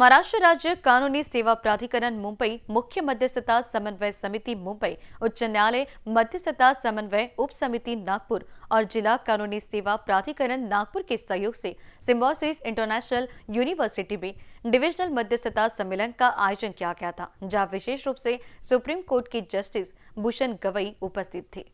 महाराष्ट्र राज्य कानूनी सेवा प्राधिकरण मुंबई मुख्य मध्यस्थता समन्वय समिति मुंबई उच्च न्यायालय मध्यस्थता समन्वय उप समिति नागपुर और जिला कानूनी सेवा प्राधिकरण नागपुर के सहयोग से सिम्बोसिस इंटरनेशनल यूनिवर्सिटी में डिविजनल मध्यस्थता सम्मेलन का आयोजन किया गया था जहाँ विशेष रूप से सुप्रीम कोर्ट के जस्टिस भूषण गवई उपस्थित थे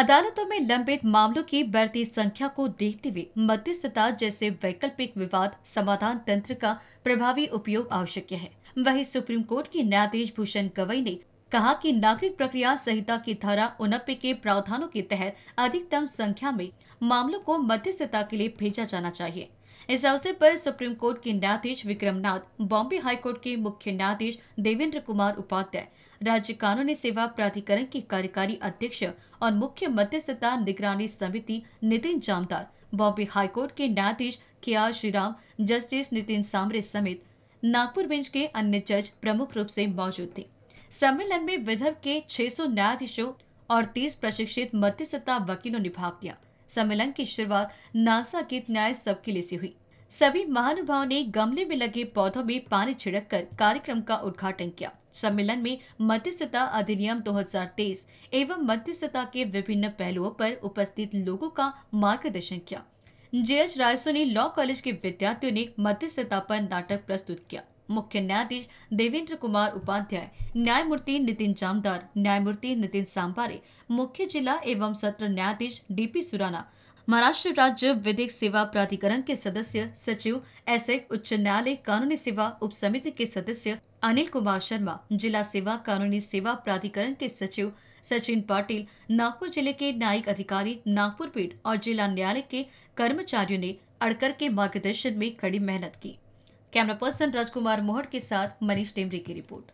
अदालतों में लंबित मामलों की बढ़ती संख्या को देखते हुए मध्यस्थता जैसे वैकल्पिक विवाद समाधान तंत्र का प्रभावी उपयोग आवश्यक है वहीं सुप्रीम कोर्ट के न्यायाधीश भूषण गवई ने कहा कि नागरिक प्रक्रिया संहिता की धारा उनपे के प्रावधानों के तहत अधिकतम संख्या में मामलों को मध्यस्थता के लिए भेजा जाना चाहिए इस अवसर पर सुप्रीम कोर्ट के न्यायाधीश विक्रम नाथ बॉम्बे हाईकोर्ट के मुख्य न्यायाधीश देवेंद्र कुमार उपाध्याय राज्य कानूनी सेवा प्राधिकरण के कार्यकारी अध्यक्ष और मुख्य मध्यस्थता निगरानी समिति नितिन जामदार बॉम्बे हाईकोर्ट के न्यायाधीश K R Shriram justice Nitin Samre समेत नागपुर बेंच के अन्य जज प्रमुख रूप से मौजूद थे सम्मेलन में विदर्भ के 600 न्यायाधीशों और 30 प्रशिक्षित मध्यस्थता वकीलों ने भाग लिया सम्मेलन की शुरुआत नालसा के न्याय सब के लिए से हुई सभी महानुभाव ने गमले में लगे पौधों में पानी छिड़क कर कार्यक्रम का उद्घाटन किया सम्मेलन में मध्यस्थता अधिनियम 2023 एवं मध्यस्थता के विभिन्न पहलुओं पर उपस्थित लोगों का मार्गदर्शन किया जे एच रायसो ने लॉ कॉलेज के विद्यार्थियों ने मध्यस्थता पर नाटक प्रस्तुत किया मुख्य न्यायाधीश देवेंद्र कुमार उपाध्याय न्यायमूर्ति नितिन जामदार न्यायमूर्ति नितिन सांपारे मुख्य जिला एवं सत्र न्यायाधीश डीपी सुराना महाराष्ट्र राज्य विधिक सेवा प्राधिकरण के सदस्य सचिव एस उच्च न्यायालय कानूनी सेवा उप समिति के सदस्य अनिल कुमार शर्मा जिला सेवा कानूनी सेवा प्राधिकरण के सचिव सचिन पाटिल नागपुर जिले के न्यायिक अधिकारी नागपुर पीठ और जिला न्यायालय के कर्मचारियों ने अड़कर के मार्गदर्शन में कड़ी मेहनत की कैमरा पर्सन राजकुमार मोहट के साथ मनीष टेमरी की रिपोर्ट